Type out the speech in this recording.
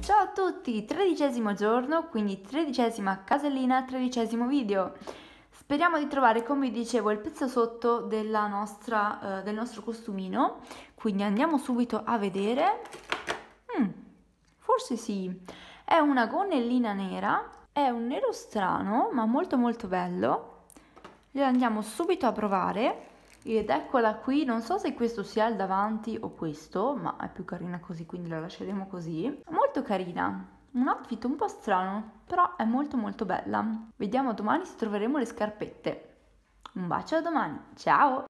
Ciao a tutti, tredicesimo giorno, quindi tredicesima casellina, tredicesimo video. Speriamo di trovare, come vi dicevo, il pezzo sotto nostra, eh, del nostro costumino, quindi andiamo subito a vedere. Mm, forse sì, è una gonnellina nera è un nero strano, ma molto molto bello. Lo andiamo subito a provare ed eccola qui non so se questo sia il davanti o questo ma è più carina così quindi la lasceremo così molto carina un outfit un po' strano però è molto molto bella vediamo domani se troveremo le scarpette un bacio a domani ciao